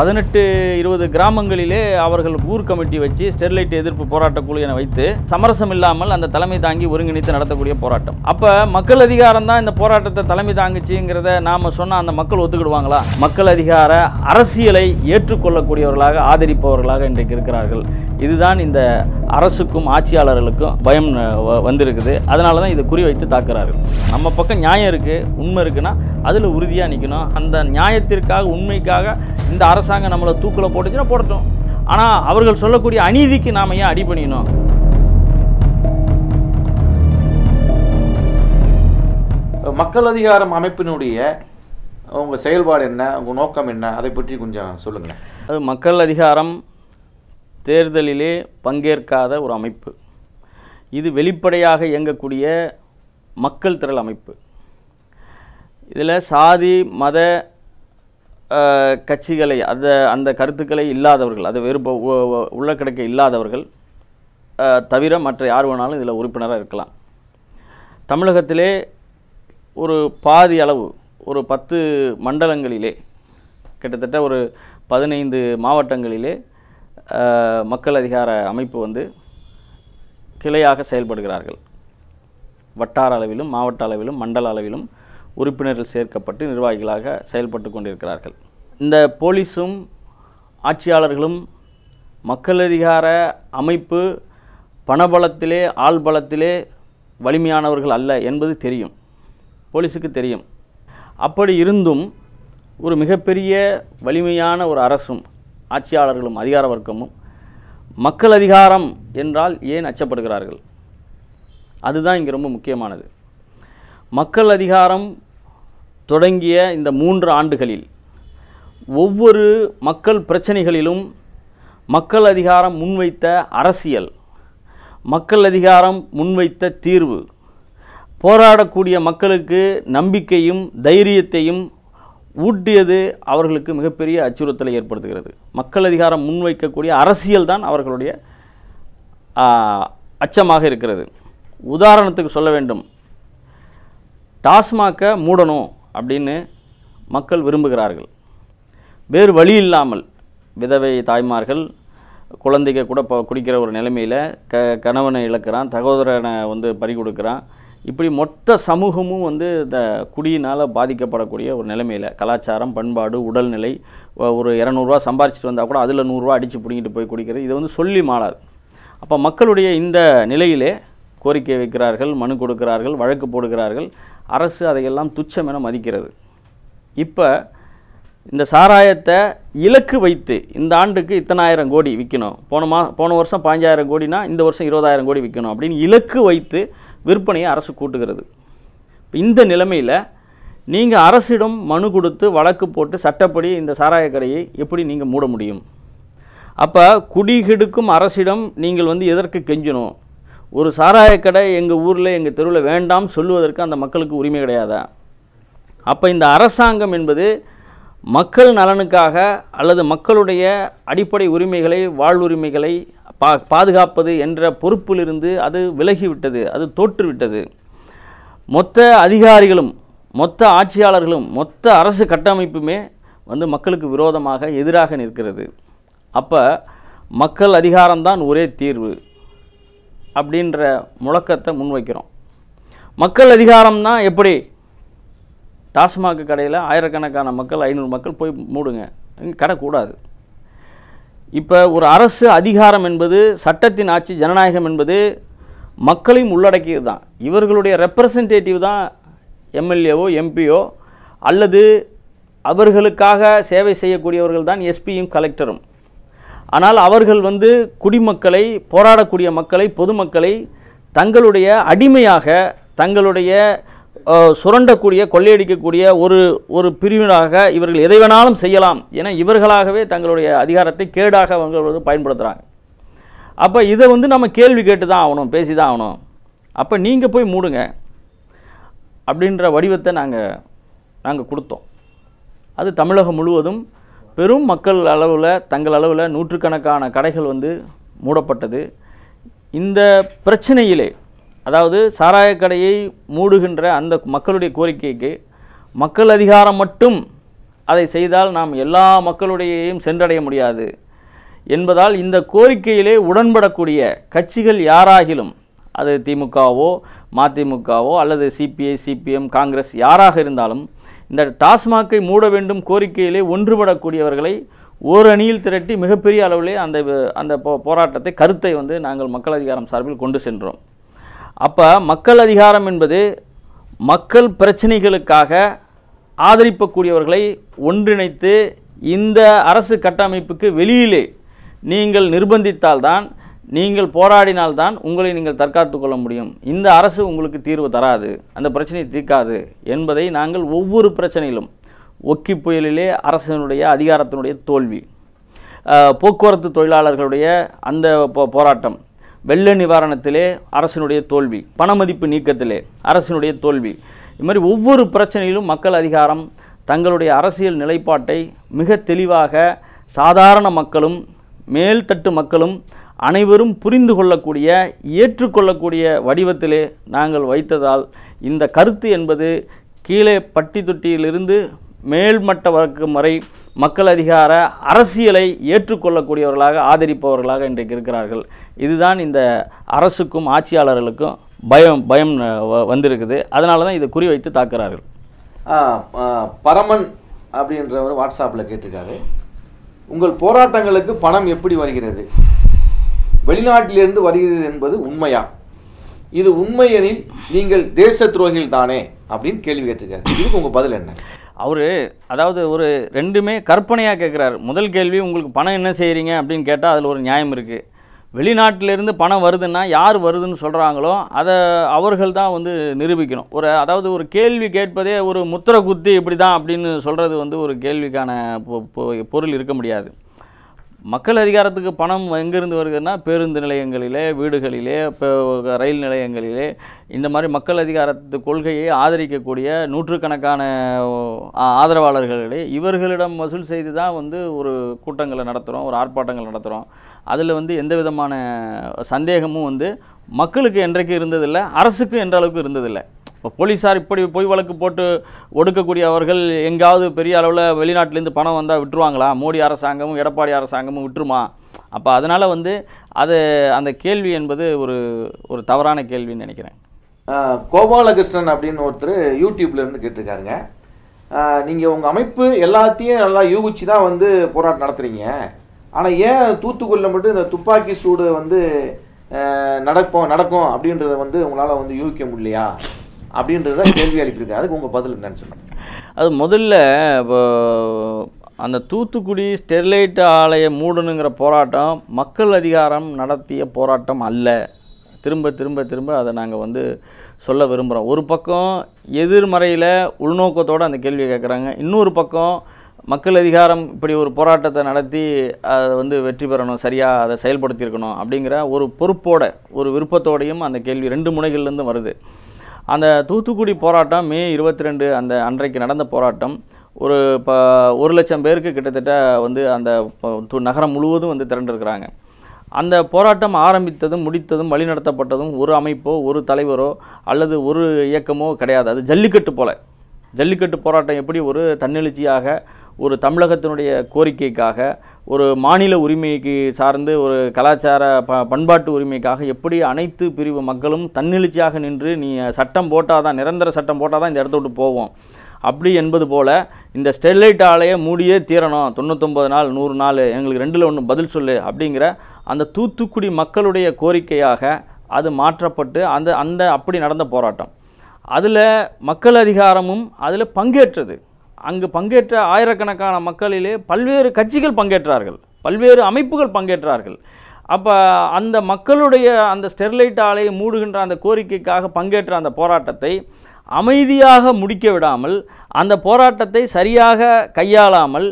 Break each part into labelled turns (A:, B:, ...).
A: பதினெட்டு இருபது கிராமங்களிலே அவர்கள் ஊர் கமிட்டி வச்சு ஸ்டெர்லைட் எதிர்ப்பு போராட்ட குழு என வைத்து சமரசம் இல்லாமல் அந்த தலைமை தாங்கி ஒருங்கிணைத்து நடத்தக்கூடிய போராட்டம் அப்போ மக்கள் அதிகாரம் தான் இந்த போராட்டத்தை தலைமை தாங்குச்சுங்கிறத நாம் சொன்னால் அந்த மக்கள் ஒத்துக்கிடுவாங்களா மக்கள் அதிகார அரசியலை ஏற்றுக்கொள்ளக்கூடியவர்களாக ஆதரிப்பவர்களாக இன்றைக்கு இருக்கிறார்கள் இதுதான் இந்த அரசுக்கும் ஆட்சியாளர்களுக்கும் பயம் வந்திருக்குது அதனால தான் இதை குறி வைத்து தாக்குறாரு நம்ம பக்கம் நியாயம் இருக்குது உண்மை இருக்குன்னா அதில் உறுதியாக நிற்கணும் அந்த நியாயத்திற்காக உண்மைக்காக இந்த அரசாங்கம் நம்மளை தூக்கில் போட்டுச்சுன்னா போடட்டும் ஆனால் அவர்கள் சொல்லக்கூடிய அநீதிக்கு நாம் ஏன் அடிபணியணும் மக்கள் அதிகாரம் அமைப்பினுடைய உங்கள் செயல்பாடு என்ன உங்கள் நோக்கம் என்ன அதை பற்றி கொஞ்சம் சொல்லுங்கள் அது மக்கள் அதிகாரம் தேர்தலிலே பங்கேற்காத ஒரு அமைப்பு இது வெளிப்படையாக இயங்கக்கூடிய மக்கள் திரள் அமைப்பு இதில் சாதி மத கட்சிகளை அந்த அந்த கருத்துக்களை இல்லாதவர்கள் அது வெறுப்ப உள்ள கிடைக்க இல்லாதவர்கள் தவிர மற்ற யார் வேணாலும் இதில் உறுப்பினராக இருக்கலாம் தமிழகத்திலே ஒரு பாதி அளவு ஒரு பத்து மண்டலங்களிலே கிட்டத்தட்ட ஒரு பதினைந்து மாவட்டங்களிலே மக்கள் அதிகார அமைப்பு வந்து கிளையாக செயல்படுகிறார்கள் வட்டார அளவிலும் மாவட்ட அளவிலும் மண்டல அளவிலும் உறுப்பினர்கள் சேர்க்கப்பட்டு நிர்வாகிகளாக செயல்பட்டு கொண்டிருக்கிறார்கள் இந்த போலீஸும் ஆட்சியாளர்களும் மக்கள் அதிகார அமைப்பு பணபலத்திலே ஆள்பலத்திலே வலிமையானவர்கள் அல்ல என்பது தெரியும் போலீஸுக்கு தெரியும் அப்படி இருந்தும் ஒரு மிகப்பெரிய வலிமையான ஒரு அரசும் ஆட்சியாளர்களும் அதிகார வர்க்கமும் மக்கள் அதிகாரம் என்றால் ஏன் அச்சப்படுகிறார்கள் அதுதான் இங்கே ரொம்ப முக்கியமானது மக்கள் அதிகாரம் தொடங்கிய இந்த மூன்று ஆண்டுகளில் ஒவ்வொரு மக்கள் பிரச்சனைகளிலும் மக்கள் அதிகாரம் முன்வைத்த அரசியல் மக்கள் அதிகாரம் முன்வைத்த தீர்வு போராடக்கூடிய மக்களுக்கு நம்பிக்கையும் தைரியத்தையும் ஊட்டியது அவர்களுக்கு மிகப்பெரிய அச்சுறுத்தலை ஏற்படுத்துகிறது மக்கள் அதிகாரம் முன்வைக்கக்கூடிய அரசியல் தான் அவர்களுடைய அச்சமாக இருக்கிறது உதாரணத்துக்கு சொல்ல வேண்டும் டாஸ்மாகை மூடணும் அப்படின்னு மக்கள் விரும்புகிறார்கள் வேறு வழி இல்லாமல் விதவை தாய்மார்கள் குழந்தைக கூட இப்போ குடிக்கிற ஒரு நிலைமையில் க கணவனை இழக்கிறான் சகோதரனை வந்து பறி கொடுக்குறான் இப்படி மொத்த சமூகமும் வந்து இந்த குடியினால் பாதிக்கப்படக்கூடிய ஒரு நிலைமையில் கலாச்சாரம் பண்பாடு உடல்நிலை ஒரு இரநூறுவா சம்பாரிச்சிட்டு வந்தால் கூட அதில் நூறுரூவா அடித்து பிடிங்கிட்டு போய் குடிக்கிறது இது வந்து சொல்லி மாறாது அப்போ மக்களுடைய இந்த நிலையிலே கோரிக்கை வைக்கிறார்கள் மனு கொடுக்கிறார்கள் வழக்கு போடுகிறார்கள் அரசு அதையெல்லாம் துச்சம் என மதிக்கிறது இப்போ இந்த சாராயத்தை இலக்கு வைத்து இந்த ஆண்டுக்கு இத்தனாயிரம் கோடி விற்கணும் போன மா போன வருஷம் பாஞ்சாயிரம் கோடினா இந்த வருஷம் இருபதாயிரம் கோடி விற்கணும் அப்படின்னு இலக்கு வைத்து விற்பனையை அரசு கூட்டுகிறது இந்த நிலைமையில் நீங்கள் அரசிடம் மனு கொடுத்து வழக்கு போட்டு சட்டப்படி இந்த சாராய எப்படி நீங்கள் மூட முடியும் அப்போ குடிகெடுக்கும் அரசிடம் நீங்கள் வந்து எதற்கு கெஞ்சணும் ஒரு சாராய கடை எங்கள் ஊரில் எங்கள் தெருவில் வேண்டாம் சொல்லுவதற்கு அந்த மக்களுக்கு உரிமை கிடையாதா அப்போ இந்த அரசாங்கம் என்பது மக்கள் நலனுக்காக அல்லது மக்களுடைய அடிப்படை உரிமைகளை வாழ்வுரிமைகளை பா பாதுகாப்பது என்ற பொறுப்பிலிருந்து அது விலகிவிட்டது அது தோற்றுவிட்டது மொத்த அதிகாரிகளும் மொத்த ஆட்சியாளர்களும் மொத்த அரசு கட்டமைப்புமே வந்து மக்களுக்கு விரோதமாக எதிராக நிற்கிறது அப்போ மக்கள் அதிகாரம்தான் ஒரே தீர்வு அப்படின்ற முழக்கத்தை முன்வைக்கிறோம் மக்கள் அதிகாரம்னா எப்படி டாஸ்மாக் கடையில் ஆயிரக்கணக்கான மக்கள் ஐநூறு மக்கள் போய் மூடுங்க கடை கூடாது இப்போ ஒரு அரசு அதிகாரம் என்பது சட்டத்தின் ஆட்சி ஜனநாயகம் என்பது மக்களையும் உள்ளடக்கியது தான் இவர்களுடைய ரெப்ரசன்டேட்டிவ் தான் எம்எல்ஏவோ எம்பியோ அல்லது அவர்களுக்காக சேவை செய்யக்கூடியவர்கள் தான் எஸ்பியும் கலெக்டரும் ஆனால் அவர்கள் வந்து குடிமக்களை போராடக்கூடிய மக்களை பொதுமக்களை தங்களுடைய அடிமையாக தங்களுடைய சுரண்டக்கூடிய கொள்ளையடிக்கக்கூடிய ஒரு ஒரு பிரிவினராக இவர்கள் எதை வேணாலும் செய்யலாம் என இவர்களாகவே தங்களுடைய அதிகாரத்தை கேடாக அவங்க பயன்படுத்துகிறாங்க அப்போ இதை வந்து நம்ம கேள்வி கேட்டு தான் ஆகணும் பேசி தான் ஆகணும் அப்போ நீங்கள் போய் மூடுங்க அப்படின்ற வடிவத்தை நாங்கள் நாங்கள் கொடுத்தோம் அது தமிழகம் முழுவதும் பெரும் மக்கள் அளவில் தங்கள் அளவில் நூற்றுக்கணக்கான கடைகள் வந்து மூடப்பட்டது இந்த பிரச்சனையிலே அதாவது சாராய கடையை மூடுகின்ற அந்த மக்களுடைய கோரிக்கைக்கு மக்கள் அதிகாரம் மட்டும் அதை செய்தால் நாம் எல்லா மக்களுடையையும் சென்றடைய முடியாது என்பதால் இந்த கோரிக்கையிலே உடன்படக்கூடிய கட்சிகள் யாராகிலும் அது திமுகவோ மதிமுகவோ அல்லது சிபிஐ சிபிஎம் காங்கிரஸ் யாராக இருந்தாலும் இந்த டாஸ்மாகை மூட வேண்டும் கோரிக்கையிலே ஒன்றுபடக்கூடியவர்களை ஓரணியில் அணியில் திரட்டி மிகப்பெரிய அளவிலே அந்த அந்த போராட்டத்தை கருத்தை வந்து நாங்கள் மக்கள் அதிகாரம் சார்பில் கொண்டு சென்றோம் அப்போ மக்கள் அதிகாரம் என்பது மக்கள் பிரச்சனைகளுக்காக ஆதரிப்பக்கூடியவர்களை ஒன்றிணைத்து இந்த அரசு கட்டமைப்புக்கு வெளியிலே நீங்கள் நிர்பந்தித்தால்தான் நீங்கள் போராடினால்தான் உங்களை நீங்கள் தற்காத்து கொள்ள முடியும் இந்த அரசு உங்களுக்கு தீர்வு தராது அந்த பிரச்சனையை தீர்க்காது என்பதை நாங்கள் ஒவ்வொரு பிரச்சனையிலும் ஒக்கி புயலிலே அரசனுடைய அதிகாரத்தினுடைய தோல்வி போக்குவரத்து தொழிலாளர்களுடைய அந்த போராட்டம் வெள்ள நிவாரணத்திலே அரசினுடைய தோல்வி பணமதிப்பு நீக்கத்திலே அரசினுடைய தோல்வி இது மாதிரி ஒவ்வொரு பிரச்சனையிலும் மக்கள் அதிகாரம் தங்களுடைய அரசியல் நிலைப்பாட்டை மிக தெளிவாக சாதாரண மக்களும் மேல்தட்டு மக்களும் அனைவரும் புரிந்து கொள்ளக்கூடிய ஏற்றுக்கொள்ளக்கூடிய வடிவத்திலே நாங்கள் வைத்ததால் இந்த கருத்து என்பது கீழே பட்டி தொட்டியிலிருந்து மேல்மட்ட வர்க்கம் வரை மக்கள் அதிகார அரசியலை ஏற்றுக்கொள்ளக்கூடியவர்களாக ஆதரிப்பவர்களாக இன்றைக்கு இருக்கிறார்கள் இதுதான் இந்த அரசுக்கும் ஆட்சியாளர்களுக்கும் பயம் பயம் வந்திருக்குது அதனால தான் இதை குறிவைத்து தாக்குறார்கள்
B: பரமன் அப்படின்றவர் வாட்ஸ்அப்பில் கேட்டிருக்காரு உங்கள் போராட்டங்களுக்கு பணம் எப்படி வருகிறது வெளிநாட்டிலிருந்து வருகிறது என்பது உண்மையா இது உண்மையெனில் நீங்கள் தேச துரோகிகள் தானே அப்படின்னு கேள்வி கேட்டிருக்காரு
A: இதுக்கு உங்கள் பதில் என்ன அவர் அதாவது ஒரு ரெண்டுமே கற்பனையாக கேட்குறாரு முதல் கேள்வி உங்களுக்கு பணம் என்ன செய்கிறீங்க அப்படின்னு கேட்டால் அதில் ஒரு நியாயம் இருக்குது வெளிநாட்டிலேருந்து பணம் வருதுன்னா யார் வருதுன்னு சொல்கிறாங்களோ அதை அவர்கள் தான் வந்து நிரூபிக்கணும் ஒரு அதாவது ஒரு கேள்வி கேட்பதே ஒரு முத்திர குத்தி இப்படி தான் அப்படின்னு சொல்கிறது வந்து ஒரு கேள்விக்கான பொருள் இருக்க முடியாது மக்கள் அதிகாரத்துக்கு பணம் எங்கேருந்து வருதுன்னா பேருந்து நிலையங்களிலே வீடுகளிலே இப்போ ரயில் நிலையங்களிலே இந்த மாதிரி மக்கள் அதிகாரத்து கொள்கையை ஆதரிக்கக்கூடிய நூற்றுக்கணக்கான ஆதரவாளர்களே இவர்களிடம் வசூல் செய்து தான் வந்து ஒரு கூட்டங்களை நடத்துகிறோம் ஒரு ஆர்ப்பாட்டங்கள் நடத்துகிறோம் அதில் வந்து எந்த விதமான சந்தேகமும் வந்து மக்களுக்கு என்றைக்கு இருந்ததில்லை அரசுக்கு என்ற அளவுக்கு இருந்ததில்லை இப்போ போலீஸார் இப்படி பொய் வழக்கு போட்டு ஒடுக்கக்கூடிய அவர்கள் எங்கேயாவது பெரிய அளவில் வெளிநாட்டிலேருந்து பணம் வந்தால் விட்டுருவாங்களா மோடி அரசாங்கமும் எடப்பாடி அரசாங்கமும் விட்டுருமா அப்போ அதனால் வந்து அது அந்த கேள்வி என்பது ஒரு ஒரு தவறான கேள்வின்னு நினைக்கிறேன்
B: கோபாலகிருஷ்ணன் அப்படின்னு ஒருத்தர் யூடியூப்லேருந்து கேட்டிருக்காருங்க நீங்கள் உங்கள் அமைப்பு எல்லாத்தையும் நல்லா யூகிச்சு தான் வந்து போராட்டம் நடத்துகிறீங்க ஆனால் ஏன் தூத்துக்குடியில் மட்டும் இந்த துப்பாக்கி சூடு வந்து நடப்போம் நடக்கும் அப்படின்றத வந்து உங்களால் வந்து யூகிக்க முடியலையா அப்படின்றத கேள்வி எழுப்பியிருக்காரு அதுக்கு உங்கள் பதில்
A: என்னன்னு சொன்னேன் அது முதல்ல அந்த தூத்துக்குடி ஸ்டெர்லைட் ஆலையை மூடணுங்கிற போராட்டம் மக்கள் அதிகாரம் நடத்திய போராட்டம் அல்ல திரும்ப திரும்ப திரும்ப அதை நாங்கள் வந்து சொல்ல விரும்புகிறோம் ஒரு பக்கம் எதிர்மறையில் உள்நோக்கத்தோடு அந்த கேள்வியை கேட்குறாங்க இன்னொரு பக்கம் மக்கள் அதிகாரம் இப்படி ஒரு போராட்டத்தை நடத்தி அதை வந்து வெற்றி பெறணும் சரியாக அதை செயல்படுத்தியிருக்கணும் அப்படிங்கிற ஒரு பொறுப்போட ஒரு விருப்பத்தோடையும் அந்த கேள்வி ரெண்டு முனைகள்லேருந்து வருது அந்த தூத்துக்குடி போராட்டம் மே இருபத்தி ரெண்டு அந்த அன்றைக்கு நடந்த போராட்டம் ஒரு இப்போ ஒரு லட்சம் பேருக்கு கிட்டத்தட்ட வந்து அந்த நகரம் முழுவதும் வந்து திரண்டிருக்கிறாங்க அந்த போராட்டம் ஆரம்பித்ததும் முடித்ததும் வழிநடத்தப்பட்டதும் ஒரு அமைப்போ ஒரு தலைவரோ அல்லது ஒரு இயக்கமோ கிடையாது அது ஜல்லிக்கட்டு போல் ஜல்லிக்கட்டு போராட்டம் எப்படி ஒரு தன்னெழுச்சியாக ஒரு தமிழகத்தினுடைய கோரிக்கைக்காக ஒரு மாநில உரிமைக்கு சார்ந்து ஒரு கலாச்சார ப பண்பாட்டு உரிமைக்காக எப்படி அனைத்து பிரிவு மக்களும் தன்னெழுச்சியாக நின்று நீ சட்டம் போட்டால் தான் நிரந்தர சட்டம் போட்டால் தான் இந்த இடத்த விட்டு போவோம் அப்படி என்பது போல் இந்த ஸ்டெர்லைட் ஆலையை மூடியே தீரணும் தொண்ணூத்தொம்பது நாள் நூறு நாள் எங்களுக்கு ரெண்டில் ஒன்று பதில் சொல்லு அப்படிங்கிற அந்த தூத்துக்குடி மக்களுடைய கோரிக்கையாக அது மாற்றப்பட்டு அந்த அந்த அப்படி நடந்த போராட்டம் அதில் மக்கள் அதிகாரமும் அதில் பங்கேற்றது அங்கு பங்கேற்ற ஆயிரக்கணக்கான மக்களிலே பல்வேறு கட்சிகள் பங்கேற்றார்கள் பல்வேறு அமைப்புகள் பங்கேற்றார்கள் அப்போ அந்த மக்களுடைய அந்த ஸ்டெர்லைட் ஆலையை மூடுகின்ற அந்த கோரிக்கைக்காக பங்கேற்ற அந்த போராட்டத்தை அமைதியாக முடிக்க விடாமல் அந்த போராட்டத்தை சரியாக கையாளாமல்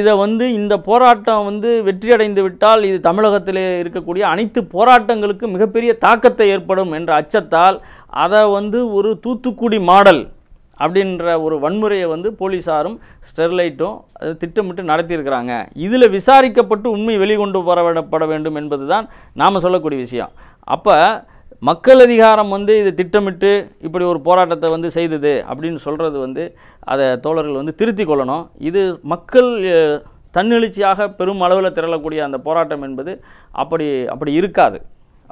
A: இதை வந்து இந்த போராட்டம் வந்து வெற்றியடைந்து விட்டால் இது தமிழகத்தில் இருக்கக்கூடிய அனைத்து போராட்டங்களுக்கும் மிகப்பெரிய தாக்கத்தை ஏற்படும் என்ற அச்சத்தால் அதை வந்து ஒரு தூத்துக்குடி மாடல் அப்படின்ற ஒரு வன்முறையை வந்து போலீஸாரும் ஸ்டெர்லைட்டும் திட்டமிட்டு நடத்தியிருக்கிறாங்க இதில் விசாரிக்கப்பட்டு உண்மை வெளிக்கொண்டு வரப்பட வேண்டும் என்பது தான் நாம் சொல்லக்கூடிய விஷயம் அப்போ மக்கள் அதிகாரம் வந்து இது திட்டமிட்டு இப்படி ஒரு போராட்டத்தை வந்து செய்தது அப்படின்னு சொல்கிறது வந்து அதை தோழர்கள் வந்து திருத்தி கொள்ளணும் இது மக்கள் தன்னெழுச்சியாக பெரும் அளவில் திரளக்கூடிய அந்த போராட்டம் என்பது அப்படி அப்படி இருக்காது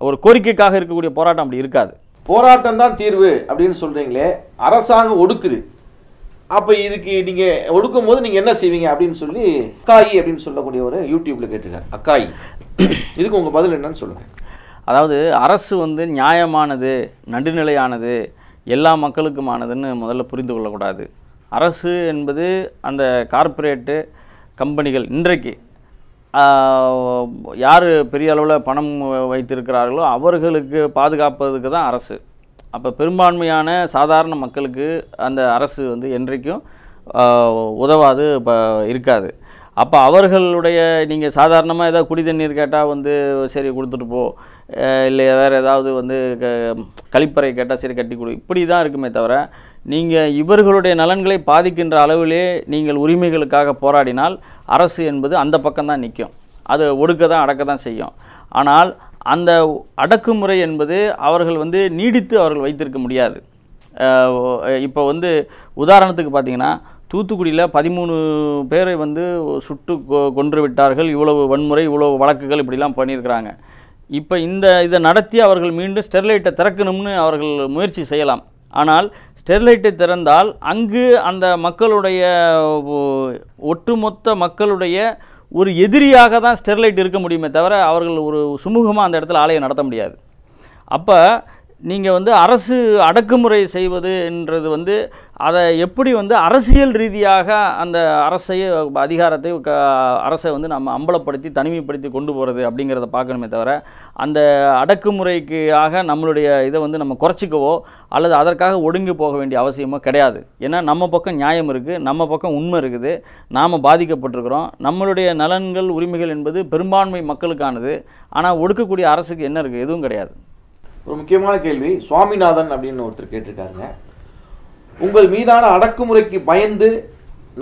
A: ஒரு கோரிக்கைக்காக இருக்கக்கூடிய போராட்டம் அப்படி இருக்காது போராட்டம் தான் தீர்வு அப்படின்னு சொல்கிறீங்களே அரசாங்கம் ஒடுக்குது
B: அப்போ இதுக்கு நீங்கள் ஒடுக்கும் போது நீங்கள் என்ன செய்வீங்க அப்படின்னு சொல்லி அக்காயி அப்படின்னு சொல்லக்கூடிய ஒரு
A: யூடியூப்பில் கேட்டிருக்காரு அக்காயி இதுக்கு உங்கள் பதில் என்னன்னு சொல்லுங்கள் அதாவது அரசு வந்து நியாயமானது நடுநிலையானது எல்லா மக்களுக்குமானதுன்னு முதல்ல புரிந்து கொள்ளக்கூடாது அரசு என்பது அந்த கார்ப்பரேட்டு கம்பெனிகள் இன்றைக்கு யார் பெரிய அளவில் பணம் வைத்திருக்கிறார்களோ அவர்களுக்கு பாதுகாப்பதுக்கு தான் அரசு அப்போ பெரும்பான்மையான சாதாரண மக்களுக்கு அந்த அரசு வந்து என்றைக்கும் உதவாது இப்போ இருக்காது அப்போ அவர்களுடைய நீங்கள் சாதாரணமாக ஏதாவது குடி தண்ணீர் கேட்டால் வந்து சரி கொடுத்துட்டு போ இல்லை வேறு ஏதாவது வந்து க கழிப்பறை கேட்டால் சரி கட்டி கொடு இப்படி தான் இருக்குமே தவிர நீங்கள் இவர்களுடைய நலன்களை பாதிக்கின்ற அளவிலே நீங்கள் உரிமைகளுக்காக போராடினால் அரசு என்பது அந்த பக்கம்தான் நிற்கும் அது ஒடுக்க தான் அடக்க தான் செய்யும் ஆனால் அந்த அடக்குமுறை என்பது அவர்கள் வந்து நீடித்து அவர்கள் வைத்திருக்க முடியாது இப்போ வந்து உதாரணத்துக்கு பார்த்திங்கன்னா தூத்துக்குடியில் பதிமூணு பேரை வந்து சுட்டு கொன்று விட்டார்கள் இவ்வளவு வன்முறை இவ்வளவு வழக்குகள் இப்படிலாம் பண்ணியிருக்கிறாங்க இப்போ இந்த இதை நடத்தி அவர்கள் மீண்டும் ஸ்டெர்லைட்டை திறக்கணும்னு அவர்கள் முயற்சி செய்யலாம் ஆனால் ஸ்டெர்லைட்டை திறந்தால் அங்கு அந்த மக்களுடைய ஒட்டுமொத்த மக்களுடைய ஒரு எதிரியாக தான் ஸ்டெர்லைட் இருக்க முடியுமே தவிர அவர்கள் ஒரு சுமூகமாக அந்த இடத்துல ஆலையை நடத்த முடியாது அப்போ நீங்கள் வந்து அரசு அடக்குமுறை செய்வது என்றது வந்து அதை எப்படி வந்து அரசியல் ரீதியாக அந்த அரசையே அதிகாரத்தை க அரசை வந்து நம்ம அம்பலப்படுத்தி தனிமைப்படுத்தி கொண்டு போகிறது அப்படிங்கிறத பார்க்கணுமே தவிர அந்த அடக்குமுறைக்கு ஆக நம்மளுடைய இதை வந்து நம்ம குறைச்சிக்கவோ அல்லது அதற்காக ஒடுங்கி போக வேண்டிய அவசியமோ கிடையாது ஏன்னா நம்ம பக்கம் நியாயம் இருக்குது நம்ம பக்கம் உண்மை இருக்குது நாம் பாதிக்கப்பட்டிருக்கிறோம் நம்மளுடைய நலன்கள் உரிமைகள் என்பது பெரும்பான்மை மக்களுக்கானது ஆனால் ஒடுக்கக்கூடிய அரசுக்கு என்ன இருக்குது எதுவும் கிடையாது
B: ஒரு முக்கியமான கேள்வி சுவாமிநாதன் அப்படின்னு ஒருத்தர் கேட்டிருக்காருங்க
A: உங்கள் மீதான
B: அடக்குமுறைக்கு பயந்து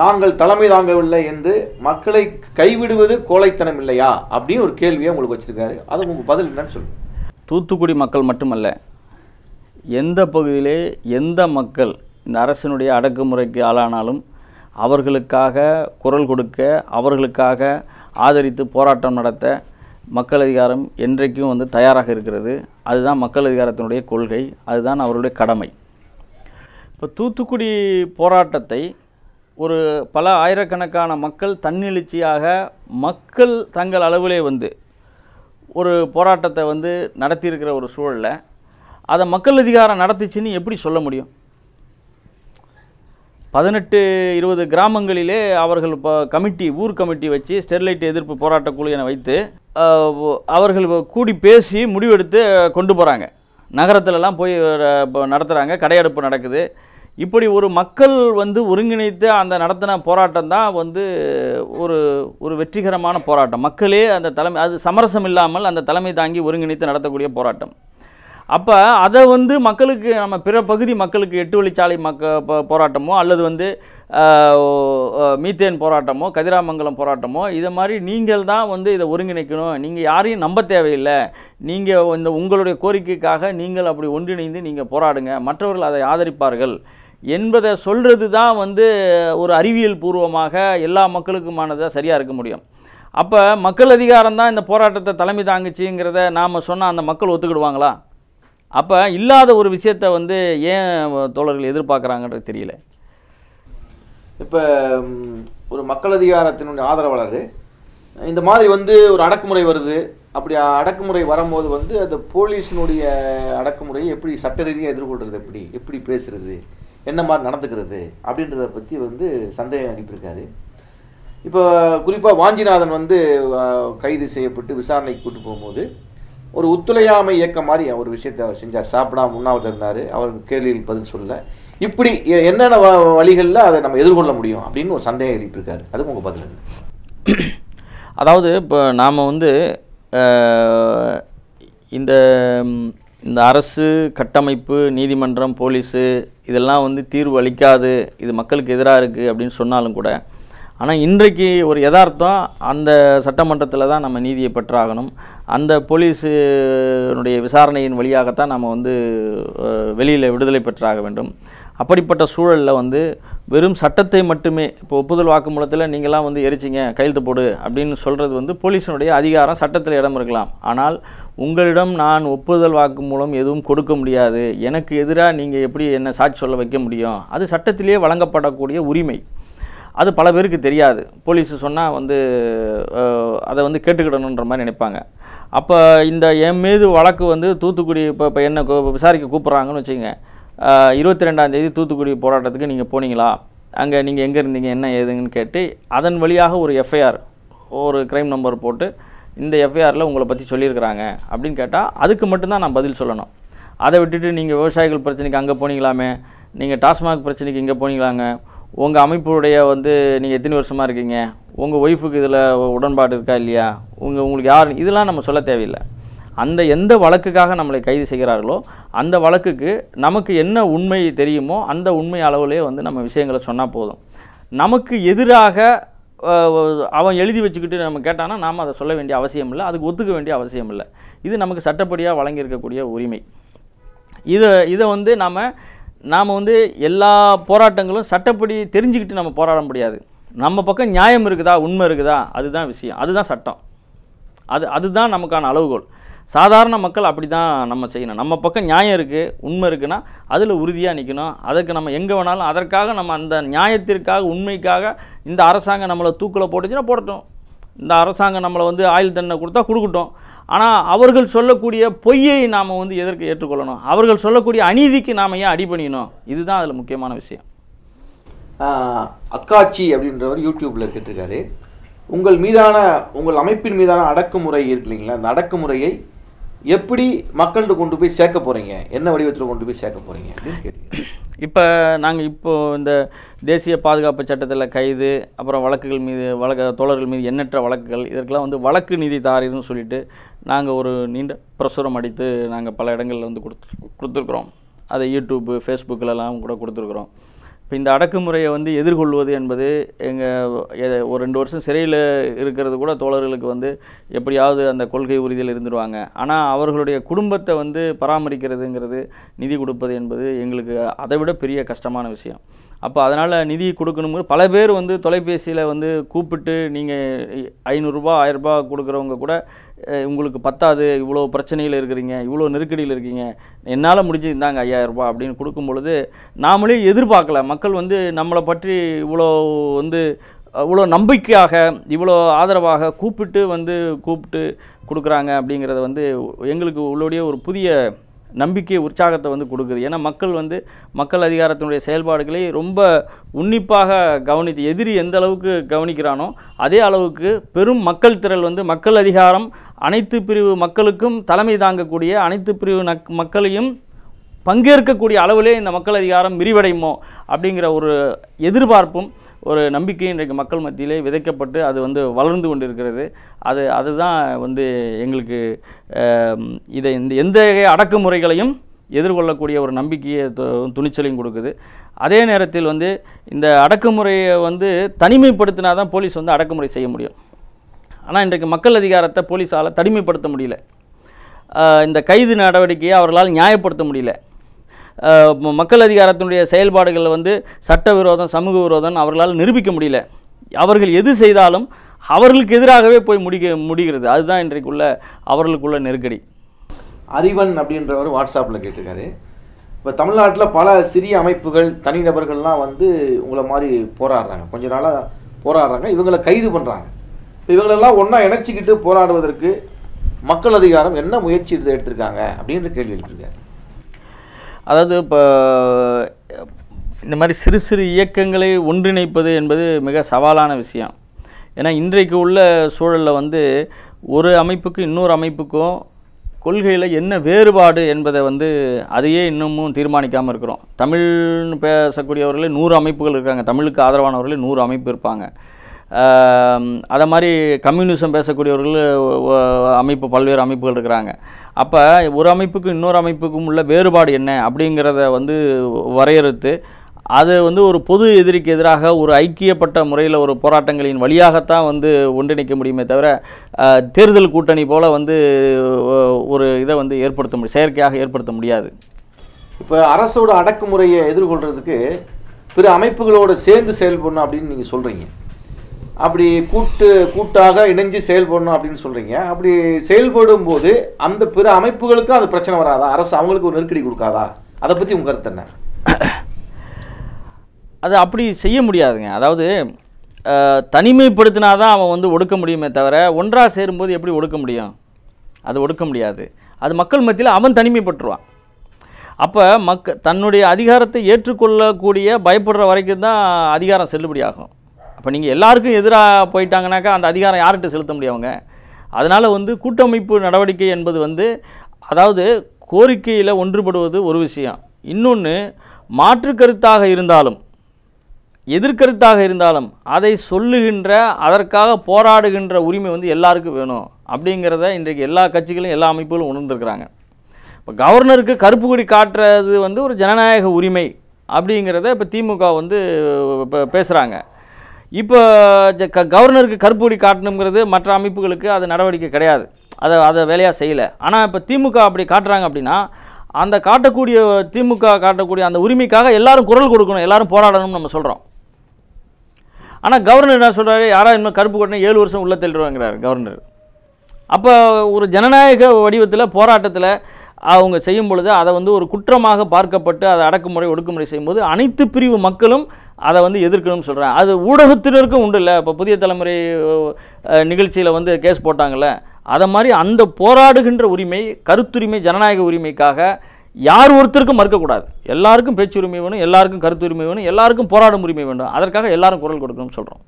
B: நாங்கள் தலைமை தாங்கவில்லை என்று மக்களை கைவிடுவது
A: கோழைத்தனம் இல்லையா அப்படின்னு ஒரு கேள்வியை உங்களுக்கு வச்சுருக்காரு அது உங்கள் பதில் என்னன்னு சொல்லுங்கள் தூத்துக்குடி மக்கள் மட்டுமல்ல எந்த பகுதியிலே எந்த மக்கள் இந்த அரசினுடைய அடக்குமுறைக்கு ஆளானாலும் அவர்களுக்காக குரல் கொடுக்க அவர்களுக்காக ஆதரித்து போராட்டம் நடத்த மக்கள் அதிகாரம் என்றைக்கும் வந்து தயாராக இருக்கிறது அதுதான் மக்கள் அதிகாரத்தினுடைய கொள்கை அதுதான் அவருடைய கடமை இப்போ தூத்துக்குடி போராட்டத்தை ஒரு பல ஆயிரக்கணக்கான மக்கள் தன்னெழுச்சியாக மக்கள் தங்கள் அளவிலே வந்து ஒரு போராட்டத்தை வந்து நடத்தியிருக்கிற ஒரு சூழலில் அதை மக்கள் அதிகாரம் நடத்துச்சின்னு எப்படி சொல்ல முடியும் பதினெட்டு இருபது கிராமங்களிலே அவர்கள் இப்போ கமிட்டி ஊர் கமிட்டி வச்சு ஸ்டெர்லைட் எதிர்ப்பு போராட்ட குழு என வைத்து அவர்கள் கூடி பேசி முடிவெடுத்து கொண்டு போகிறாங்க நகரத்திலலாம் போய் நடத்துகிறாங்க கடையெடுப்பு நடக்குது இப்படி ஒரு மக்கள் வந்து ஒருங்கிணைத்து அந்த நடத்தின போராட்டம் தான் வந்து ஒரு ஒரு வெற்றிகரமான போராட்டம் மக்களே அந்த தலைமை அது சமரசம் இல்லாமல் அந்த தலைமை தாங்கி ஒருங்கிணைத்து நடத்தக்கூடிய போராட்டம் அப்போ அதை வந்து மக்களுக்கு நம்ம பிற பகுதி மக்களுக்கு எட்டு வழிச்சாலை மக்க போராட்டமோ அல்லது வந்து மீத்தேன் போராட்டமோ கதிராமங்கலம் போராட்டமோ இதை மாதிரி நீங்கள் தான் வந்து இதை ஒருங்கிணைக்கணும் நீங்கள் யாரையும் நம்ப தேவையில்லை நீங்கள் இந்த உங்களுடைய கோரிக்கைக்காக நீங்கள் அப்படி ஒன்றிணைந்து நீங்கள் போராடுங்க மற்றவர்கள் அதை ஆதரிப்பார்கள் என்பதை சொல்கிறது தான் வந்து ஒரு அறிவியல் பூர்வமாக எல்லா மக்களுக்குமானதாக சரியாக இருக்க முடியும் அப்போ மக்கள் அதிகாரம் தான் இந்த போராட்டத்தை தலைமை தாங்குச்சிங்கிறத நாம் சொன்னால் அந்த மக்கள் ஒத்துக்கிடுவாங்களா அப்போ இல்லாத ஒரு விஷயத்த வந்து ஏன் தோழர்கள் எதிர்பார்க்குறாங்கன்றது தெரியல
B: இப்போ ஒரு மக்கள் அதிகாரத்தினுடைய ஆதரவாளர் இந்த மாதிரி வந்து ஒரு அடக்குமுறை வருது அப்படி அடக்குமுறை வரும்போது வந்து அந்த போலீஸினுடைய அடக்குமுறையை எப்படி சட்ட ரீதியாக எதிர்கொள்கிறது எப்படி எப்படி பேசுகிறது என்ன மாதிரி நடந்துக்கிறது அப்படின்றத பற்றி வந்து சந்தேகம் அனுப்பியிருக்காரு இப்போ குறிப்பாக வாஞ்சிநாதன் வந்து கைது செய்யப்பட்டு விசாரணைக்கு கூட்டு போகும்போது ஒரு ஒத்துழையாமை இயக்கம் மாதிரி ஒரு விஷயத்தை அவர் செஞ்சார் சாப்பிடாம உண்ணாவது இருந்தார் அவருக்கு கேள்வியில் பதில் சொல்ல இப்படி என்னென்ன வழிகளில் அதை நம்ம எதிர்கொள்ள முடியும் அப்படின்னு ஒரு சந்தேகம் எழுப்பியிருக்காரு அது உங்கள் பதில்
A: அதாவது இப்போ நாம் வந்து இந்த இந்த அரசு கட்டமைப்பு நீதிமன்றம் போலீஸு இதெல்லாம் வந்து தீர்வு அளிக்காது இது மக்களுக்கு எதிராக இருக்குது அப்படின்னு சொன்னாலும் கூட ஆனால் இன்றைக்கு ஒரு யதார்த்தம் அந்த சட்டமன்றத்தில் தான் நம்ம நீதியை பெற்றாகணும் அந்த போலீஸுனுடைய விசாரணையின் வழியாகத்தான் நம்ம வந்து வெளியில் விடுதலை பெற்றாக வேண்டும் அப்படிப்பட்ட சூழலில் வந்து வெறும் சட்டத்தை மட்டுமே இப்போ ஒப்புதல் வாக்குமூலத்தில் நீங்களாம் வந்து எரிச்சிங்க கையெழுத்து போடு அப்படின்னு சொல்கிறது வந்து போலீஸினுடைய அதிகாரம் சட்டத்தில் இடம் இருக்கலாம் ஆனால் உங்களிடம் நான் ஒப்புதல் வாக்குமூலம் எதுவும் கொடுக்க முடியாது எனக்கு எதிராக நீங்கள் எப்படி என்ன சாட்சி சொல்ல வைக்க முடியும் அது சட்டத்திலேயே வழங்கப்படக்கூடிய உரிமை அது பல பேருக்கு தெரியாது போலீஸு சொன்னால் வந்து அதை வந்து கேட்டுக்கிடணுன்ற மாதிரி நினைப்பாங்க அப்போ இந்த என் மீது வழக்கு வந்து தூத்துக்குடி இப்போ இப்போ என்ன விசாரிக்க கூப்பிட்றாங்கன்னு வச்சுக்கோங்க இருபத்தி ரெண்டாந்தேதி தூத்துக்குடி போராட்டத்துக்கு நீங்கள் போனீங்களா அங்கே நீங்கள் எங்கே இருந்தீங்க என்ன ஏதுங்கன்னு கேட்டு அதன் வழியாக ஒரு எஃப்ஐஆர் ஒரு க்ரைம் நம்பர் போட்டு இந்த எஃப்ஐஆரில் உங்களை பற்றி சொல்லியிருக்கிறாங்க அப்படின்னு கேட்டால் அதுக்கு மட்டும்தான் நான் பதில் சொல்லணும் அதை விட்டுட்டு நீங்கள் விவசாயிகள் பிரச்சனைக்கு அங்கே போனீங்களாமே நீங்கள் டாஸ்மாக் பிரச்சனைக்கு இங்கே போனீங்களாங்க உங்கள் அமைப்புடைய வந்து நீங்கள் எத்தனை வருஷமாக இருக்கீங்க உங்கள் ஒய்ஃபுக்கு இதில் உடன்பாடு இருக்கா இல்லையா உங்கள் உங்களுக்கு யார் இதெல்லாம் நம்ம சொல்ல தேவையில்லை அந்த எந்த வழக்குக்காக நம்மளை கைது செய்கிறார்களோ அந்த வழக்குக்கு நமக்கு என்ன உண்மை தெரியுமோ அந்த உண்மை அளவுலேயே வந்து நம்ம விஷயங்களை சொன்னால் போதும் நமக்கு எதிராக அவன் எழுதி வச்சுக்கிட்டு நம்ம கேட்டானா நாம் அதை சொல்ல வேண்டிய அவசியம் இல்லை அதுக்கு ஒத்துக்க வேண்டிய அவசியம் இல்லை இது நமக்கு சட்டப்படியாக வழங்கியிருக்கக்கூடிய உரிமை இதை இதை வந்து நாம் நாம் வந்து எல்லா போராட்டங்களும் சட்டப்படி தெரிஞ்சுக்கிட்டு நம்ம போராட முடியாது நம்ம பக்கம் நியாயம் இருக்குதா உண்மை இருக்குதா அதுதான் விஷயம் அதுதான் சட்டம் அது அதுதான் நமக்கான அளவுகோல் சாதாரண மக்கள் அப்படி தான் நம்ம செய்யணும் நம்ம பக்கம் நியாயம் இருக்குது உண்மை இருக்குன்னா அதில் உறுதியாக நிற்கணும் அதுக்கு நம்ம எங்கே வேணாலும் அதற்காக நம்ம அந்த நியாயத்திற்காக உண்மைக்காக இந்த அரசாங்கம் நம்மளை தூக்கில் போட்டுச்சுன்னா போடட்டும் இந்த அரசாங்கம் நம்மளை வந்து ஆயுள் தண்டனை கொடுத்தா கொடுக்கட்டும் ஆனால் அவர்கள் சொல்லக்கூடிய பொய்யை நாம் வந்து எதற்கு ஏற்றுக்கொள்ளணும் அவர்கள் சொல்லக்கூடிய அநீதிக்கு நாம் ஏன் அடிபணியணும் இதுதான் அதில் முக்கியமான விஷயம்
B: அக்காச்சி அப்படின்றவர் யூடியூப்பில் கேட்டிருக்காரு உங்கள் மீதான உங்கள் அமைப்பின் மீதான அடக்குமுறை இருக்கு இல்லைங்களா அந்த அடக்குமுறையை எப்படி மக்கள்கிட்ட கொண்டு போய் சேர்க்க போகிறீங்க என்ன வடிவத்தில் கொண்டு போய் சேர்க்க போகிறீங்க
A: இப்போ நாங்கள் இப்போது இந்த தேசிய பாதுகாப்பு சட்டத்தில் கைது அப்புறம் வழக்குகள் மீது வழக்க தோழர்கள் மீது எண்ணற்ற வழக்குகள் இதற்கெல்லாம் வந்து வழக்கு நீதி தாரின்னு சொல்லிட்டு நாங்கள் ஒரு நீண்ட பிரசுரம் அடித்து நாங்கள் பல இடங்களில் வந்து கொடுத்து கொடுத்துருக்குறோம் அதை யூடியூப்பு ஃபேஸ்புக்கிலலாம் கூட கொடுத்துருக்குறோம் இப்போ இந்த அடக்குமுறையை வந்து எதிர்கொள்வது என்பது எங்கள் ஒரு ரெண்டு வருஷம் சிறையில் இருக்கிறது கூட தோழர்களுக்கு வந்து எப்படியாவது அந்த கொள்கை உறுதியில் இருந்துருவாங்க ஆனால் அவர்களுடைய குடும்பத்தை வந்து பராமரிக்கிறதுங்கிறது நிதி கொடுப்பது என்பது எங்களுக்கு அதை விட பெரிய கஷ்டமான விஷயம் அப்போ அதனால் நிதி கொடுக்கணுங்கிற பல பேர் வந்து தொலைபேசியில் வந்து கூப்பிட்டு நீங்கள் ஐநூறுரூபா ஆயிரரூபா கொடுக்குறவங்க கூட உங்களுக்கு பத்தாது இவ்வளோ பிரச்சனையில் இருக்கிறீங்க இவ்வளோ நெருக்கடியில் இருக்கீங்க என்னால் முடிஞ்சு ஐயாயிரம் ஐயாயிரரூபா அப்படின்னு கொடுக்கும்பொழுது நாமளே எதிர்பார்க்கல மக்கள் வந்து நம்மளை பற்றி இவ்வளோ வந்து இவ்வளோ நம்பிக்கையாக இவ்வளோ ஆதரவாக கூப்பிட்டு வந்து கூப்பிட்டு கொடுக்குறாங்க அப்படிங்கிறத வந்து எங்களுக்கு உள்ளோடைய ஒரு புதிய நம்பிக்கை உற்சாகத்தை வந்து கொடுக்குது ஏன்னா மக்கள் வந்து மக்கள் அதிகாரத்தினுடைய செயல்பாடுகளை ரொம்ப உன்னிப்பாக கவனித்து எதிரி எந்த அளவுக்கு கவனிக்கிறானோ அதே அளவுக்கு பெரும் மக்கள் திரள் வந்து மக்கள் அதிகாரம் அனைத்து பிரிவு மக்களுக்கும் தலைமை தாங்கக்கூடிய அனைத்து பிரிவு நக் மக்களையும் பங்கேற்கக்கூடிய அளவிலே இந்த மக்கள் அதிகாரம் விரிவடையுமோ அப்படிங்கிற ஒரு எதிர்பார்ப்பும் ஒரு நம்பிக்கை இன்றைக்கு மக்கள் மத்தியிலே விதைக்கப்பட்டு அது வந்து வளர்ந்து கொண்டிருக்கிறது அது அதுதான் வந்து எங்களுக்கு இதை இந்த எந்த அடக்குமுறைகளையும் எதிர்கொள்ளக்கூடிய ஒரு நம்பிக்கையை துணிச்சலையும் கொடுக்குது அதே நேரத்தில் வந்து இந்த அடக்குமுறையை வந்து தனிமைப்படுத்தினா தான் போலீஸ் வந்து அடக்குமுறை செய்ய முடியும் ஆனால் இன்றைக்கு மக்கள் அதிகாரத்தை போலீஸால் தனிமைப்படுத்த முடியல இந்த கைது நடவடிக்கையை அவர்களால் நியாயப்படுத்த முடியல மக்கள் அதிகாரத்தினுடைய செயல்பாடுகளில் வந்து சட்ட விரோதம் சமூக விரோதம் அவர்களால் நிரூபிக்க முடியல அவர்கள் எது செய்தாலும் அவர்களுக்கு எதிராகவே போய் முடிக்க முடிகிறது அதுதான் இன்றைக்குள்ள அவர்களுக்குள்ள நெருக்கடி
B: அறிவன் அப்படின்றவர் வாட்ஸ்அப்பில் கேட்டிருக்காரு இப்போ தமிழ்நாட்டில் பல சிறிய அமைப்புகள் தனிநபர்கள்லாம் வந்து உங்களை மாதிரி போராடுறாங்க கொஞ்ச நாளாக போராடுறாங்க இவங்களை கைது பண்ணுறாங்க இப்போ இவங்களெல்லாம் ஒன்றா இணைச்சிக்கிட்டு போராடுவதற்கு மக்கள் அதிகாரம் என்ன முயற்சி எடுத்திருக்காங்க அப்படின்ற கேள்வி எழுப்பியிருக்காரு
A: அதாவது இப்போ இந்த மாதிரி சிறு சிறு இயக்கங்களை ஒன்றிணைப்பது என்பது மிக சவாலான விஷயம் ஏன்னா இன்றைக்கு உள்ள சூழலில் வந்து ஒரு அமைப்புக்கு இன்னொரு அமைப்புக்கும் கொள்கையில் என்ன வேறுபாடு என்பதை வந்து அதையே இன்னமும் தீர்மானிக்காமல் இருக்கிறோம் தமிழ்னு பேசக்கூடியவர்களே நூறு அமைப்புகள் இருக்காங்க தமிழுக்கு ஆதரவானவர்களே நூறு அமைப்பு இருப்பாங்க அதை மாதிரி கம்யூனிசம் பேசக்கூடியவர்கள் அமைப்பு பல்வேறு அமைப்புகள் இருக்கிறாங்க அப்போ ஒரு அமைப்புக்கும் இன்னொரு அமைப்புக்கும் உள்ள வேறுபாடு என்ன அப்படிங்கிறத வந்து வரையறுத்து அது வந்து ஒரு பொது எதிரிக்கு எதிராக ஒரு ஐக்கியப்பட்ட முறையில் ஒரு போராட்டங்களின் வழியாகத்தான் வந்து ஒன்றிணைக்க முடியுமே தவிர தேர்தல் கூட்டணி போல் வந்து ஒரு இதை வந்து ஏற்படுத்த முடியும் செயற்கையாக ஏற்படுத்த முடியாது
B: இப்போ அரசோட அடக்குமுறையை எதிர்கொள்கிறதுக்கு
A: பிற அமைப்புகளோடு
B: சேர்ந்து செயல்படணும் அப்படின்னு நீங்கள் சொல்கிறீங்க அப்படி கூட்டு கூட்டாக இணைஞ்சு செயல்படணும் அப்படின்னு சொல்கிறீங்க அப்படி செயல்படும் போது அந்த பிற அமைப்புகளுக்கும் அது பிரச்சனை வராதா அரசு அவங்களுக்கு ஒரு நெருக்கடி கொடுக்காதா அதை பற்றி உங்கள் கருத்து என்ன
A: அது அப்படி செய்ய முடியாதுங்க அதாவது தனிமைப்படுத்தினா தான் அவன் வந்து ஒடுக்க முடியுமே தவிர ஒன்றாக சேரும்போது எப்படி ஒடுக்க முடியும் அது ஒடுக்க முடியாது அது மக்கள் மத்தியில் அவன் தனிமைப்பட்டுருவான் அப்போ மக்க தன்னுடைய அதிகாரத்தை ஏற்றுக்கொள்ளக்கூடிய பயப்படுற வரைக்கும் தான் அதிகாரம் செல்லுபடியாகும் அப்போ நீங்கள் எல்லாருக்கும் எதிராக போயிட்டாங்கனாக்கா அந்த அதிகாரம் யார்கிட்ட செலுத்த முடியவங்க அதனால் வந்து கூட்டமைப்பு நடவடிக்கை என்பது வந்து அதாவது கோரிக்கையில் ஒன்றுபடுவது ஒரு விஷயம் இன்னொன்று மாற்று கருத்தாக இருந்தாலும் எதிர்கருத்தாக இருந்தாலும் அதை சொல்லுகின்ற அதற்காக போராடுகின்ற உரிமை வந்து எல்லாருக்கும் வேணும் அப்படிங்கிறத இன்றைக்கு எல்லா கட்சிகளும் எல்லா அமைப்புகளும் உணர்ந்துருக்குறாங்க இப்போ கவர்னருக்கு கருப்பு கொடி காட்டுறது வந்து ஒரு ஜனநாயக உரிமை அப்படிங்கிறத இப்போ திமுக வந்து இப்போ பேசுகிறாங்க இப்போ கவர்னருக்கு கருப்புடி காட்டணுங்கிறது மற்ற அமைப்புகளுக்கு அது நடவடிக்கை கிடையாது அதை அதை வேலையாக செய்யலை ஆனால் இப்போ திமுக அப்படி காட்டுறாங்க அப்படின்னா அந்த காட்டக்கூடிய திமுக காட்டக்கூடிய அந்த உரிமைக்காக எல்லாரும் குரல் கொடுக்கணும் எல்லாரும் போராடணும்னு நம்ம சொல்கிறோம் ஆனால் கவர்னர் என்ன சொல்கிறாரு யாராவது இன்னும் கருப்பு கொட்டினா ஏழு வருஷம் உள்ளே தெளிவாங்கிறார் கவர்னர் அப்போ ஒரு ஜனநாயக வடிவத்தில் போராட்டத்தில் அவங்க செய்யும் பொழுது அதை வந்து ஒரு குற்றமாக பார்க்கப்பட்டு அதை அடக்குமுறை ஒடுக்குமுறை செய்யும்போது அனைத்து பிரிவு மக்களும் அதை வந்து எதிர்க்கணும்னு சொல்கிறேன் அது ஊடகத்தினருக்கும் உண்டு இல்லை இப்போ புதிய தலைமுறை நிகழ்ச்சியில் வந்து கேஸ் போட்டாங்கள்ல அதை மாதிரி அந்த போராடுகின்ற உரிமை கருத்துரிமை ஜனநாயக உரிமைக்காக யார் ஒருத்தருக்கும் மறுக்கக்கூடாது எல்லாருக்கும் பேச்சுரிமை வேணும் எல்லாருக்கும் கருத்துரிமை வேணும் எல்லாருக்கும் போராடும் உரிமை வேணும் அதற்காக எல்லாரும் குரல் கொடுக்கணும்னு சொல்கிறோம்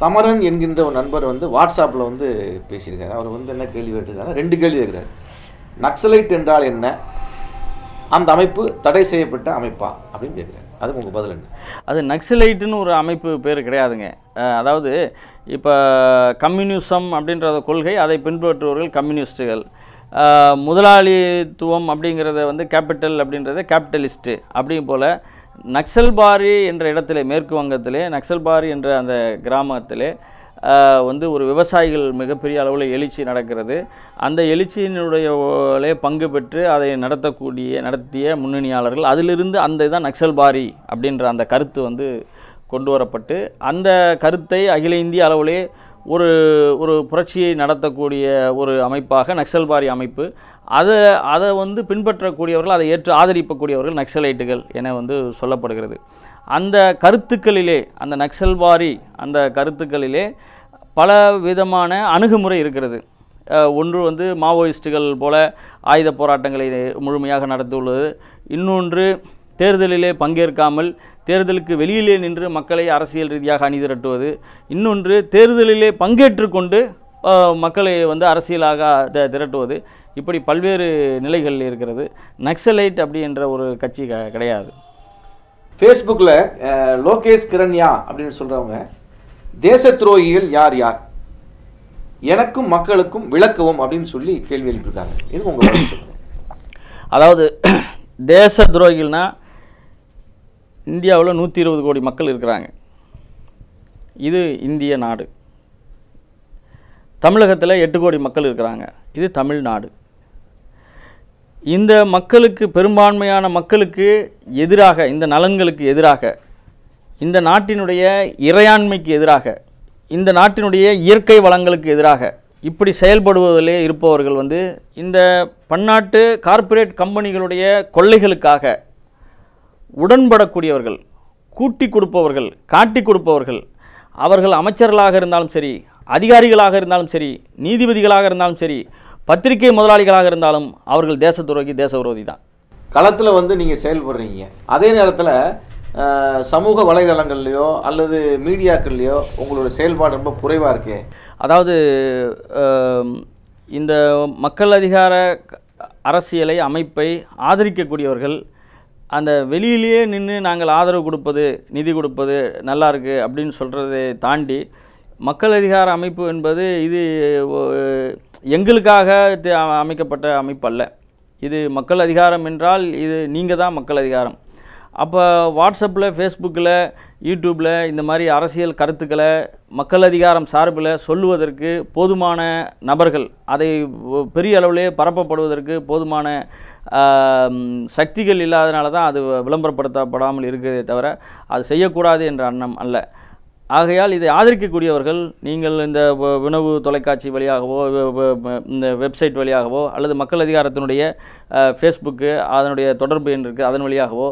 A: சமரன் என்கின்ற ஒரு நண்பர் வந்து வாட்ஸ்அப்பில் வந்து
B: பேசியிருக்காரு அவர் வந்து என்ன கேள்வி கேட்டிருக்காரு ரெண்டு கேள்வி கேட்குறாரு நக்சலைட் என்றால் என்ன
A: அந்த அமைப்பு தடை செய்யப்பட்ட அமைப்பா அப்படின்னு கேட்குறேன் அது உங்கள் பதில் என்ன அது நக்சலைட்டுன்னு ஒரு அமைப்பு பேர் கிடையாதுங்க அதாவது இப்போ கம்யூனிசம் அப்படின்ற கொள்கை அதை பின்பற்றுபவர்கள் கம்யூனிஸ்டுகள் முதலாளித்துவம் அப்படிங்கிறத வந்து கேபிட்டல் அப்படின்றத கேபிட்டலிஸ்ட்டு அப்படியும் போல் நக்சல்பாரி என்ற இடத்துல மேற்கு வங்கத்திலே நக்சல்பாரி என்ற அந்த கிராமத்திலே வந்து ஒரு விவசாயிகள் மிகப்பெரிய அளவில் எழுச்சி நடக்கிறது அந்த எழுச்சியினுடைய பங்கு பெற்று அதை நடத்தக்கூடிய நடத்திய முன்னணியாளர்கள் அதிலிருந்து அந்த இதான் நக்சல்பாரி அப்படின்ற அந்த கருத்து வந்து கொண்டு வரப்பட்டு அந்த கருத்தை அகில இந்திய அளவிலே ஒரு ஒரு புரட்சியை நடத்தக்கூடிய ஒரு அமைப்பாக நக்சல்பாரி அமைப்பு அதை அதை வந்து பின்பற்றக்கூடியவர்கள் அதை ஏற்று ஆதரிப்பக்கூடியவர்கள் நக்சலைட்டுகள் என வந்து சொல்லப்படுகிறது அந்த கருத்துக்களிலே அந்த நக்சல்பாரி அந்த கருத்துக்களிலே பல விதமான அணுகுமுறை இருக்கிறது ஒன்று வந்து மாவோயிஸ்டுகள் போல ஆயுத போராட்டங்களை முழுமையாக நடத்தியுள்ளது இன்னொன்று தேர்தலிலே பங்கேற்காமல் தேர்தலுக்கு வெளியிலே நின்று மக்களை அரசியல் ரீதியாக அணி திரட்டுவது இன்னொன்று தேர்தலிலே பங்கேற்று கொண்டு மக்களை வந்து அரசியலாக திரட்டுவது இப்படி பல்வேறு நிலைகள் இருக்கிறது நக்சலைட் அப்படின்ற ஒரு கட்சி க கிடையாது
B: ஃபேஸ்புக்கில் லோகேஷ் கிரண்யா அப்படின்னு சொல்கிறவங்க தேச துரோகிகள் யார் யார் எனக்கும்
A: மக்களுக்கும் விளக்கவும் அப்படின்னு சொல்லி கேள்வி எழுப்பியிருக்காங்க இது உங்கள் அதாவது தேச துரோகிகள்னால் இந்தியாவில் நூற்றி இருபது கோடி மக்கள் இருக்கிறாங்க இது இந்திய நாடு தமிழகத்தில் எட்டு கோடி மக்கள் இருக்கிறாங்க இது தமிழ்நாடு இந்த மக்களுக்கு பெரும்பான்மையான மக்களுக்கு எதிராக இந்த நலன்களுக்கு எதிராக இந்த நாட்டினுடைய இறையாண்மைக்கு எதிராக இந்த நாட்டினுடைய இயற்கை வளங்களுக்கு எதிராக இப்படி செயல்படுவதிலே இருப்பவர்கள் வந்து இந்த பன்னாட்டு கார்ப்பரேட் கம்பெனிகளுடைய கொள்ளைகளுக்காக உடன்படக்கூடியவர்கள் கூட்டி கொடுப்பவர்கள் காட்டி கொடுப்பவர்கள் அவர்கள் அமைச்சர்களாக இருந்தாலும் சரி அதிகாரிகளாக இருந்தாலும் சரி நீதிபதிகளாக இருந்தாலும் சரி பத்திரிகை முதலாளிகளாக இருந்தாலும் அவர்கள் தேச துரோகி தேச விரோதி தான் களத்தில் வந்து நீங்கள் செயல்படுறீங்க அதே நேரத்தில் சமூக வலைதளங்கள்லையோ அல்லது மீடியாக்கள்லையோ உங்களோட செயல்பாடு ரொம்ப குறைவாக இருக்கே அதாவது இந்த மக்கள் அதிகார அரசியலை அமைப்பை ஆதரிக்கக்கூடியவர்கள் அந்த வெளியிலேயே நின்று நாங்கள் ஆதரவு கொடுப்பது நிதி கொடுப்பது நல்லா இருக்குது அப்படின்னு சொல்கிறதை தாண்டி மக்கள் அதிகார அமைப்பு என்பது இது எங்களுக்காக அமைக்கப்பட்ட அமைப்பு அல்ல இது மக்கள் அதிகாரம் என்றால் இது நீங்கள் தான் மக்கள் அதிகாரம் அப்போ வாட்ஸ்அப்பில் ஃபேஸ்புக்கில் யூடியூப்பில் இந்த மாதிரி அரசியல் கருத்துக்களை மக்கள் அதிகாரம் சார்பில் சொல்லுவதற்கு போதுமான நபர்கள் அதை பெரிய அளவிலே பரப்பப்படுவதற்கு போதுமான சக்திகள் இல்லாதனால தான் அது விளம்பரப்படுத்தப்படாமல் இருக்கிறதே தவிர அது செய்யக்கூடாது என்ற அண்ணம் அல்ல ஆகையால் இதை ஆதரிக்கக்கூடியவர்கள் நீங்கள் இந்த உணவு தொலைக்காட்சி வழியாகவோ இந்த வெப்சைட் வழியாகவோ அல்லது மக்கள் அதிகாரத்தினுடைய ஃபேஸ்புக்கு அதனுடைய தொடர்பு என்று இருக்குது அதன் வழியாகவோ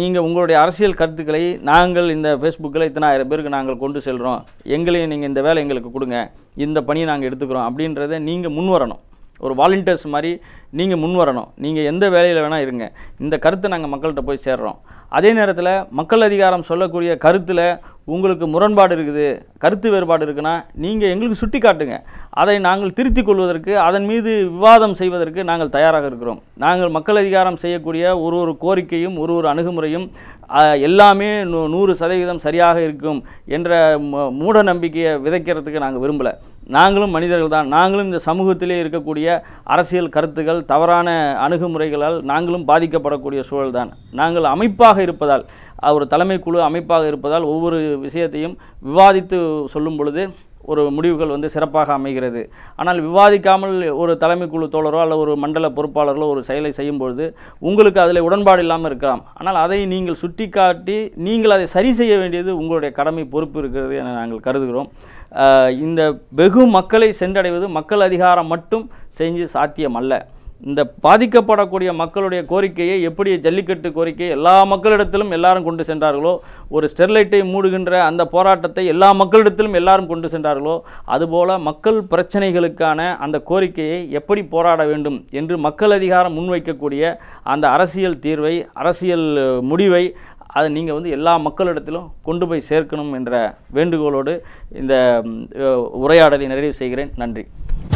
A: நீங்கள் உங்களுடைய அரசியல் கருத்துக்களை நாங்கள் இந்த ஃபேஸ்புக்கில் இத்தனை ஆயிரம் பேருக்கு நாங்கள் கொண்டு செல்கிறோம் எங்களையும் நீங்கள் இந்த வேலை எங்களுக்கு கொடுங்க இந்த பணியை நாங்கள் எடுத்துக்கிறோம் அப்படின்றத நீங்கள் முன்வரணும் ஒரு வாலண்டியர்ஸ் மாதிரி நீங்கள் முன் வரணும் நீங்கள் எந்த வேலையில் வேணால் இருங்க இந்த கருத்தை நாங்கள் மக்கள்கிட்ட போய் சேர்றோம் அதே நேரத்தில் மக்கள் அதிகாரம் சொல்லக்கூடிய கருத்தில் உங்களுக்கு முரண்பாடு இருக்குது கருத்து வேறுபாடு இருக்குன்னா நீங்கள் எங்களுக்கு சுட்டி காட்டுங்க அதை நாங்கள் திருத்தி கொள்வதற்கு அதன் மீது விவாதம் செய்வதற்கு நாங்கள் தயாராக இருக்கிறோம் நாங்கள் மக்கள் அதிகாரம் செய்யக்கூடிய ஒரு ஒரு கோரிக்கையும் ஒரு ஒரு அணுகுமுறையும் எல்லாமே நூறு சதவீதம் சரியாக இருக்கும் என்ற மூட நம்பிக்கையை விதைக்கிறதுக்கு நாங்கள் விரும்பலை நாங்களும் மனிதர்கள் தான் நாங்களும் இந்த சமூகத்திலே இருக்கக்கூடிய அரசியல் கருத்துக்கள் தவறான அணுகுமுறைகளால் நாங்களும் பாதிக்கப்படக்கூடிய சூழல் தான் நாங்கள் அமைப்பாக இருப்பதால் ஒரு தலைமை குழு அமைப்பாக இருப்பதால் ஒவ்வொரு விஷயத்தையும் விவாதித்து சொல்லும் பொழுது ஒரு முடிவுகள் வந்து சிறப்பாக அமைகிறது ஆனால் விவாதிக்காமல் ஒரு தலைமை குழு தோழரோ அல்ல ஒரு மண்டல பொறுப்பாளர்களோ ஒரு செயலை செய்யும்பொழுது உங்களுக்கு அதில் உடன்பாடு இல்லாமல் இருக்கலாம் ஆனால் அதை நீங்கள் சுட்டி நீங்கள் அதை சரி செய்ய வேண்டியது உங்களுடைய கடமை பொறுப்பு இருக்கிறது என நாங்கள் கருதுகிறோம் இந்த வெகு மக்களை சென்றடைவது மக்கள் அதிகாரம் மட்டும் செஞ்சு சாத்தியம் அல்ல இந்த பாதிக்கப்படக்கூடிய மக்களுடைய கோரிக்கையை எப்படி ஜல்லிக்கட்டு கோரிக்கை எல்லா மக்களிடத்திலும் எல்லாரும் கொண்டு சென்றார்களோ ஒரு ஸ்டெர்லைட்டை மூடுகின்ற அந்த போராட்டத்தை எல்லா மக்களிடத்திலும் எல்லாரும் கொண்டு சென்றார்களோ அதுபோல் மக்கள் பிரச்சனைகளுக்கான அந்த கோரிக்கையை எப்படி போராட வேண்டும் என்று மக்கள் அதிகாரம் முன்வைக்கக்கூடிய அந்த அரசியல் தீர்வை அரசியல் முடிவை அதை நீங்கள் வந்து எல்லா மக்களிடத்திலும் கொண்டு போய் சேர்க்கணும் என்ற வேண்டுகோளோடு இந்த உரையாடலை நிறைவு செய்கிறேன் நன்றி